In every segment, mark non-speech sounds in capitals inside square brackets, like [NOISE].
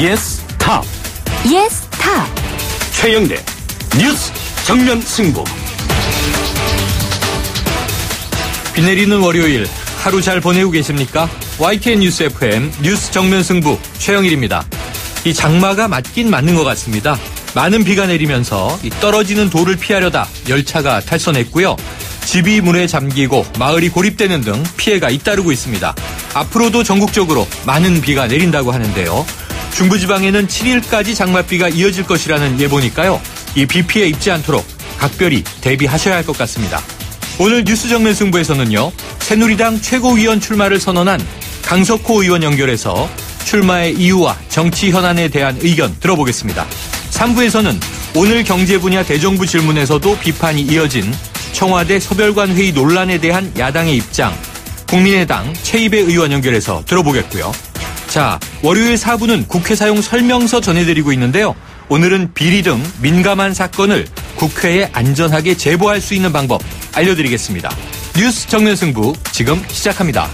예스 탑 예스 탑 최영대 뉴스 정면 승부 비 내리는 월요일 하루 잘 보내고 계십니까? YTN 뉴스 FM 뉴스 정면 승부 최영일입니다. 이 장마가 맞긴 맞는 것 같습니다. 많은 비가 내리면서 떨어지는 돌을 피하려다 열차가 탈선했고요. 집이 문에 잠기고 마을이 고립되는 등 피해가 잇따르고 있습니다. 앞으로도 전국적으로 많은 비가 내린다고 하는데요. 중부지방에는 7일까지 장맛비가 이어질 것이라는 예보니까요. 이 비 피해 입지 않도록 각별히 대비하셔야 할 것 같습니다. 오늘 뉴스 정면 승부에서는요. 새누리당 최고위원 출마를 선언한 강석호 의원 연결해서 출마의 이유와 정치 현안에 대한 의견 들어보겠습니다. 3부에서는 오늘 경제 분야 대정부 질문에서도 비판이 이어진 청와대 서별관 회의 논란에 대한 야당의 입장, 국민의당 최입의 의원 연결해서 들어보겠고요. 자, 월요일 4부는 국회 사용 설명서 전해드리고 있는데요. 오늘은 비리 등 민감한 사건을 국회에 안전하게 제보할 수 있는 방법 알려드리겠습니다. 뉴스 정면승부 지금 시작합니다.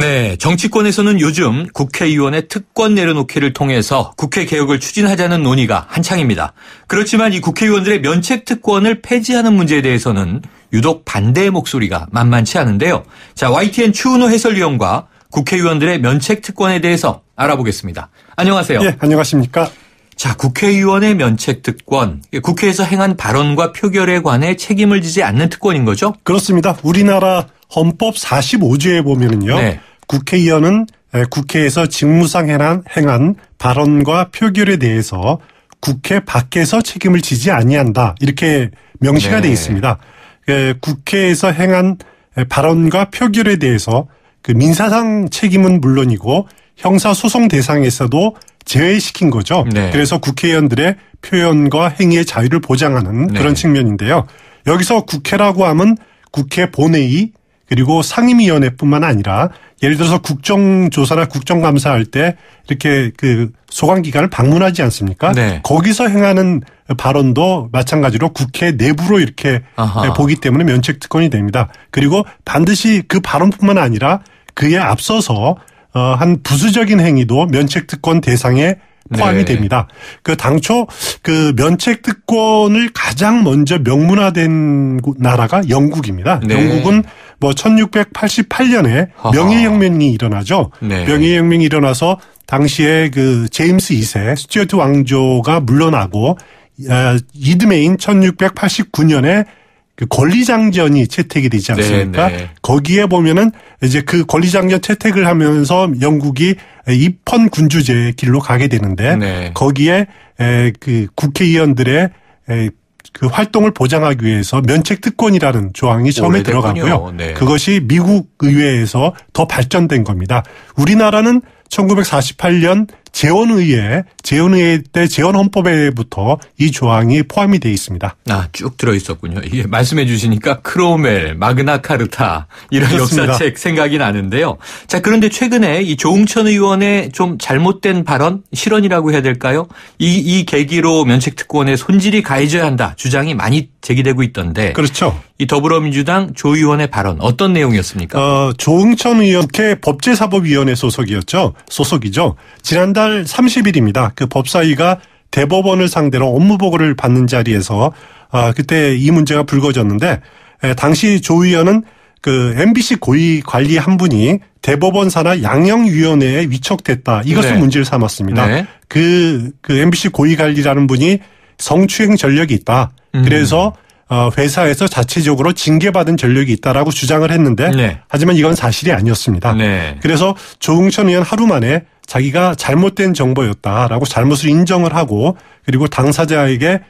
네, 정치권에서는 요즘 국회의원의 특권 내려놓기를 통해서 국회 개혁을 추진하자는 논의가 한창입니다. 그렇지만 이 국회의원들의 면책 특권을 폐지하는 문제에 대해서는 유독 반대의 목소리가 만만치 않은데요. 자, YTN 추은호 해설위원과 국회의원들의 면책 특권에 대해서 알아보겠습니다. 안녕하세요. 예, 안녕하십니까? 자, 국회의원의 면책 특권, 국회에서 행한 발언과 표결에 관해 책임을 지지 않는 특권인 거죠? 그렇습니다. 우리나라 헌법 45조에 보면은요. 네. 국회의원은 국회에서 직무상 행한, 행한 발언과 표결에 대해서 국회 밖에서 책임을 지지 아니한다. 이렇게 명시가 네. 돼 있습니다. 국회에서 행한 발언과 표결에 대해서 그 민사상 책임은 물론이고 형사소송 대상에서도 제외시킨 거죠. 네. 그래서 국회의원들의 표현과 행위의 자유를 보장하는 네. 그런 측면인데요. 여기서 국회라고 하면 국회 본회의, 그리고 상임위원회뿐만 아니라 예를 들어서 국정조사나 국정감사할 때 이렇게 그 소관기관을 방문하지 않습니까? 네. 거기서 행하는 발언도 마찬가지로 국회 내부로 이렇게 아하. 예, 보기 때문에 면책특권이 됩니다. 그리고 반드시 그 발언뿐만 아니라 그에 앞서서 어, 한 부수적인 행위도 면책특권 대상에 포함이 네. 됩니다. 그 당초 그 면책 특권을 가장 먼저 명문화된 나라가 영국입니다. 네. 영국은 뭐 1688년에 아하. 명예혁명이 일어나죠. 네. 명예혁명이 일어나서 당시에 그 제임스 2세 스튜어트 왕조가 물러나고 아, 이듬해인 1689년에 그 권리장전이 채택이 되지 않습니까? 네네. 네. 거기에 보면은 이제 그 권리장전 채택을 하면서 영국이 입헌 군주제 길로 가게 되는데 네. 거기에 그 국회의원들의 그 활동을 보장하기 위해서 면책 특권이라는 조항이 처음에 네, 들어가고요. 네. 그것이 미국 의회에서 더 발전된 겁니다. 우리나라는 1948년 재원의회, 재원의회 때 재원헌법에부터 이 조항이 포함이 되어 있습니다. 아, 쭉 들어 있었군요. 이게 말씀해 주시니까 크로멜, 마그나 카르타 이런 그렇습니다. 역사책 생각이 나는데요. 자, 그런데 최근에 이 조웅천 의원의 좀 잘못된 발언, 실언이라고 해야 될까요? 이, 이 계기로 면책특권의 손질이 가해져야 한다 주장이 많이 제기되고 있던데. 그렇죠. 이 더불어민주당 조 의원의 발언 어떤 내용이었습니까? 어, 조웅천 의원 께 법제사법위원회 소속이었죠. 소속이죠. 지난달 8월 30일입니다. 그 법사위가 대법원을 상대로 업무보고를 받는 자리에서 아, 그때 이 문제가 불거졌는데 에, 당시 조 의원은 그 MBC 고위 관리 한 분이 대법원 산하 양형위원회에 위촉됐다. 이것을 네. 문제를 삼았습니다. 네. 그, 그 MBC 고위 관리라는 분이 성추행 전력이 있다. 음. 그래서 어, 회사에서 자체적으로 징계받은 전력이 있다라고 주장을 했는데 네. 하지만 이건 사실이 아니었습니다. 네. 그래서 조응천 의원 하루 만에 자기가 잘못된 정보였다라고 잘못을 인정을 하고 그리고 당사자에게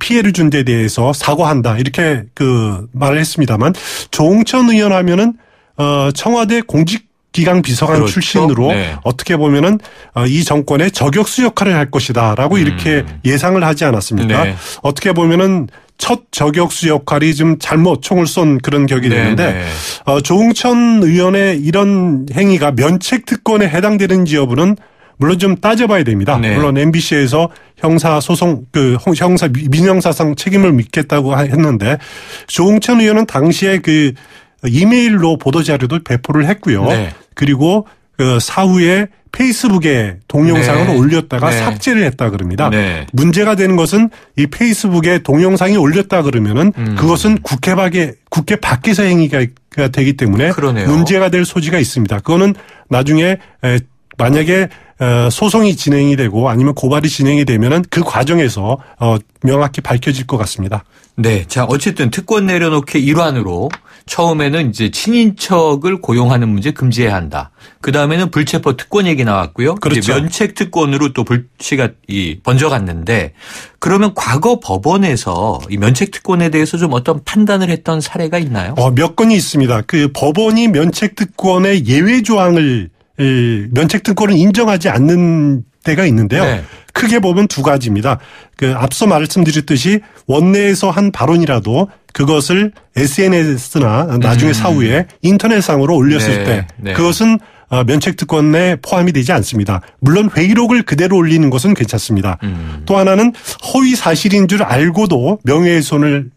피해를 준 데 대해서 사과한다 이렇게 그 말을 했습니다만 조응천 의원 하면은 어 청와대 공직 기강 비서관 그렇죠? 출신으로 네. 어떻게 보면은 어, 이 정권의 저격수 역할을 할 것이다라고 음. 이렇게 예상을 하지 않았습니까? 네. 어떻게 보면은 첫 저격수 역할이 좀 잘못 총을 쏜 그런 격이 네네. 되는데 네. 어, 조웅천 의원의 이런 행위가 면책 특권에 해당되는지 여부는 물론 좀 따져봐야 됩니다. 네. 물론 MBC에서 형사 소송 그 형사 민형사상 책임을 믿겠다고 했는데 조웅천 의원은 당시에 그 이메일로 보도 자료도 배포를 했고요. 네. 그리고 그 사후에 페이스북에 동영상을 네. 올렸다가 네. 삭제를 했다 그럽니다. 네. 문제가 되는 것은 이 페이스북에 동영상이 올렸다 그러면은 음. 그것은 국회 밖에 국회 밖에서 행위가 되기 때문에 그러네요. 문제가 될 소지가 있습니다. 그거는 나중에 만약에 어, 소송이 진행이 되고 아니면 고발이 진행이 되면은 그 과정에서 어, 명확히 밝혀질 것 같습니다. 네. 자, 어쨌든 특권 내려놓기 일환으로 처음에는 이제 친인척을 고용하는 문제 금지해야 한다. 그 다음에는 불체포 특권 얘기 나왔고요. 그렇죠. 면책 특권으로 또 불씨가 이 번져갔는데 그러면 과거 법원에서 이 면책 특권에 대해서 좀 어떤 판단을 했던 사례가 있나요? 어, 몇 건이 있습니다. 그 법원이 면책 특권의 예외 조항을 면책 특권을 인정하지 않는 때가 있는데요. 네. 크게 보면 두 가지입니다. 그 앞서 말씀드렸듯이 원내에서 한 발언이라도 그것을 SNS나 나중에 음. 사후에 인터넷상으로 올렸을 네. 때 네. 그것은 어, 면책특권 에 포함이 되지 않습니다. 물론 회의록을 그대로 올리는 것은 괜찮습니다. 음. 또 하나는 허위 사실인 줄 알고도 명예훼손을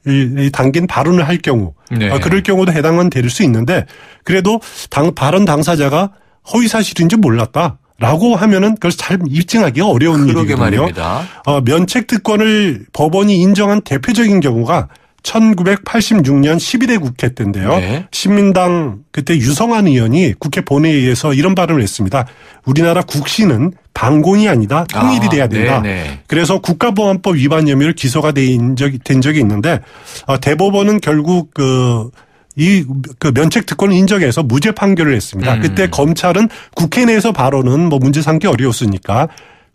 당긴 발언을 할 경우, 네. 어, 그럴 경우도 해당은 될 수 있는데 그래도 당, 발언 당사자가 허위 사실인줄 몰랐다. 라고 하면은 그걸잘 입증하기가 어려운 일이거든요. 말입니다. 어, 면책 특권을 법원이 인정한 대표적인 경우가 1986년 11회 국회 때인데요. 네. 신민당 그때 유성한 의원이 국회 본회의에서 이런 발언을 했습니다. 우리나라 국시는 방공이 아니다. 통일이 아, 돼야 된다. 네네. 네. 그래서 국가보안법 위반 혐의로 기소가 된 적이, 된 적이 있는데 어, 대법원은 결국 그 이그 면책 특권을 인정해서 무죄 판결을 했습니다. 음. 그때 검찰은 국회 내에서 발언은 뭐 문제 삼기 어려웠으니까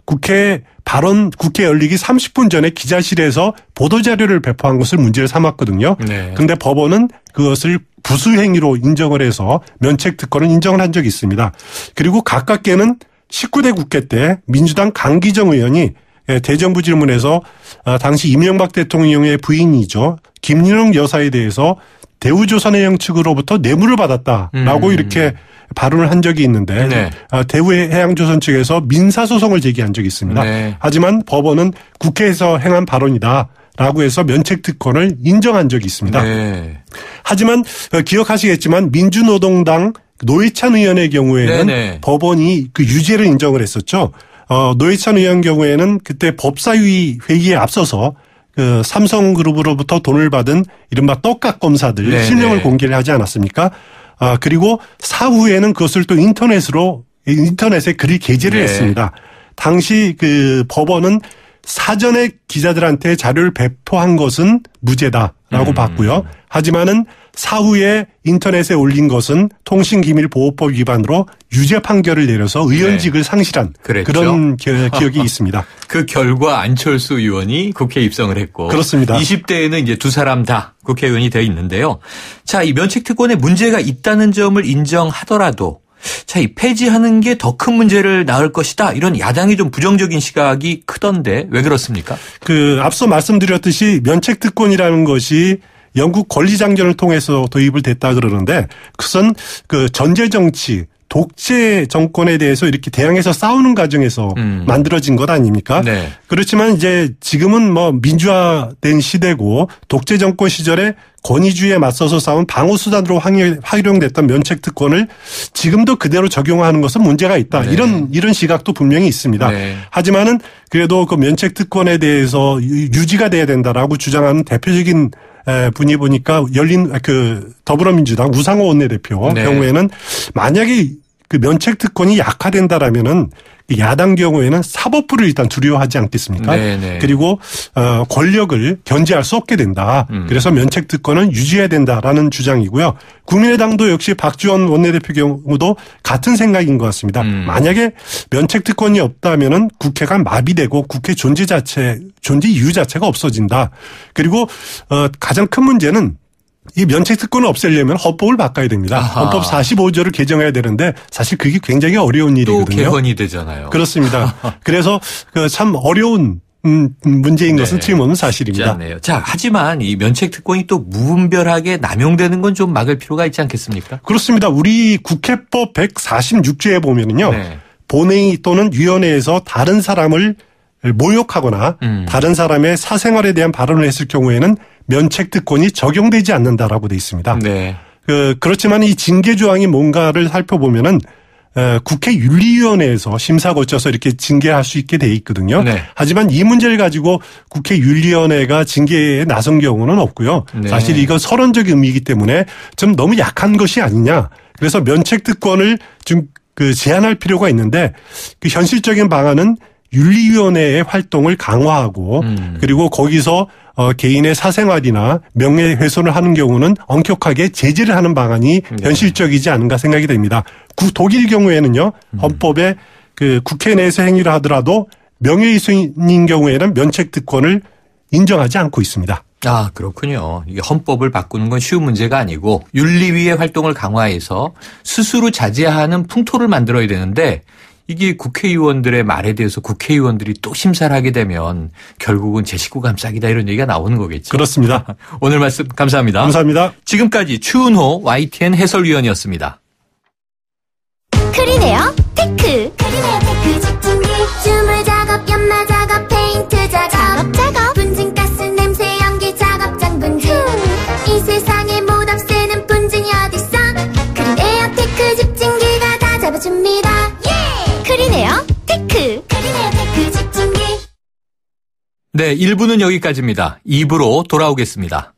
국회 발언 국회 열리기 30분 전에 기자실에서 보도 자료를 배포한 것을 문제를 삼았거든요. 네. 근데 법원은 그것을 부수 행위로 인정을 해서 면책 특권을 인정을 한 적이 있습니다. 그리고 가깝게는 19대 국회 때 민주당 강기정 의원이 예, 대정부 질문에서 아, 당시 이명박 대통령의 부인이죠. 김윤영 여사에 대해서 대우조선해양 측으로부터 뇌물을 받았다라고 음. 이렇게 발언을 한 적이 있는데 네. 아, 대우해양조선 측에서 민사소송을 제기한 적이 있습니다. 네. 하지만 법원은 국회에서 행한 발언이다. 라고 해서 면책 특권을 인정한 적이 있습니다. 네. 하지만 어, 기억하시겠지만 민주노동당 노회찬 의원의 경우에는 네네. 네. 법원이 그 유죄를 인정을 했었죠. 어, 노회찬 의원 경우에는 그때 법사위 회의에 앞서서 그 삼성그룹으로부터 돈을 받은 이른바 떡값 검사들 네네. 실명을 네. 공개를 하지 않았습니까? 아 그리고 사후에는 그것을 또 인터넷으로 인터넷에 글이 게재를 네. 했습니다. 당시 그 법원은 사전에 기자들한테 자료를 배포한 것은 무죄다. 라고 음. 봤고요. 하지만은 사후에 인터넷에 올린 것은 통신기밀보호법 위반으로 유죄 판결을 내려서 네. 의원직을 네. 상실한 그랬죠? 그런 겨, [LAUGHS] 기억이 있습니다. 그 결과 안철수 의원이 국회 입성을 했고 그렇습니다. 20대에는 이제 두 사람 다 국회의원이 되어 있는데요. 자, 이 면책특권에 문제가 있다는 점을 인정하더라도 자, 이 폐지하는 게 더 큰 문제를 낳을 것이다. 이런 야당이 좀 부정적인 시각이 크던데 왜 그렇습니까? 그 앞서 말씀드렸듯이 면책 특권이라는 것이 영국 권리장전을 통해서 도입을 됐다 그러는데 그선그 전제정치 독재 정권에 대해서 이렇게 대항해서 싸우는 과정에서 음. 만들어진 것 아닙니까? 네. 그렇지만 이제 지금은 뭐 민주화된 시대고 독재 정권 시절에 권위주의에 맞서서 싸운 방어 수단으로 활용됐던 면책 특권을 지금도 그대로 적용하는 것은 문제가 있다. 네. 이런 이런 시각도 분명히 있습니다. 네. 하지만은 그래도 그 면책 특권에 대해서 유지가 돼야 된다라고 주장하는 대표적인 분이 보니까 열린 아, 그 더불어민주당 우상호 원내대표 네. 경우에는 만약에 그 면책 특권이 약화된다라면은 그 야당 경우에는 사법부를 일단 두려워하지 않겠습니까? 네네. 네. 그리고 어 권력을 견제할 수 없게 된다. 음. 그래서 면책 특권은 유지해야 된다라는 주장이고요. 국민의당도 역시 박지원 원내대표 경우도 같은 생각인 것 같습니다. 음. 만약에 면책 특권이 없다면은 국회가 마비되고 국회 존재 자체 존재 이유 자체가 없어진다. 그리고 어 가장 큰 문제는 이 면책 특권을 없애려면 헌법을 바꿔야 됩니다. 아하. 헌법 45조를 개정해야 되는데 사실 그게 굉장히 어려운 일이거든요. 또 개헌이 되잖아요. 그렇습니다. [LAUGHS] 그래서 그 참 어려운 음, 문제인 것은 네. 틀림없는 사실입니다. 네 자, 하지만 이 면책 특권이 또 무분별하게 남용되는 건 좀 막을 필요가 있지 않겠습니까? 그렇습니다. 우리 국회법 146조에 보면은요. 네. 본회의 또는 위원회에서 다른 사람을 모욕하거나 음. 다른 사람의 사생활에 대한 발언을 했을 경우에는 면책 특권이 적용되지 않는다라고 돼 있습니다. 네. 그 그렇지만 이 징계 조항이 뭔가를 살펴보면은 국회 윤리위원회에서 심사 거쳐서 이렇게 징계할 수 있게 돼 있거든요. 네. 하지만 이 문제를 가지고 국회 윤리위원회가 징계에 나선 경우는 없고요. 네. 사실 이건 서론적 의미이기 때문에 좀 너무 약한 것이 아니냐. 그래서 면책 특권을 좀그 제한할 필요가 있는데 그 현실적인 방안은 윤리위원회의 활동을 강화하고 음. 그리고 거기서 어, 개인의 사생활이나 명예훼손을 하는 경우는 엄격하게 제재를 하는 방안이 네. 현실적이지 않은가 생각이 됩니다. 구, 독일 경우에는요 음. 헌법에 그 국회 내에서 행위를 하더라도 명예훼손인 경우에는 면책 특권을 인정하지 않고 있습니다. 아, 그렇군요. 이 헌법을 바꾸는 건 쉬운 문제가 아니고 윤리위의 활동을 강화해서 스스로 자제하는 풍토를 만들어야 되는데 이게 국회의원들의 말에 대해서 국회의원들이 또 심사를 하게 되면 결국은 제 식구 감싸기다 이런 얘기가 나오는 거겠죠. 그렇습니다. 오늘 말씀 감사합니다. 감사합니다. 지금까지 추은호 YTN 해설위원이었습니다. 1부는 여기까지입니다. 2부로 돌아오겠습니다.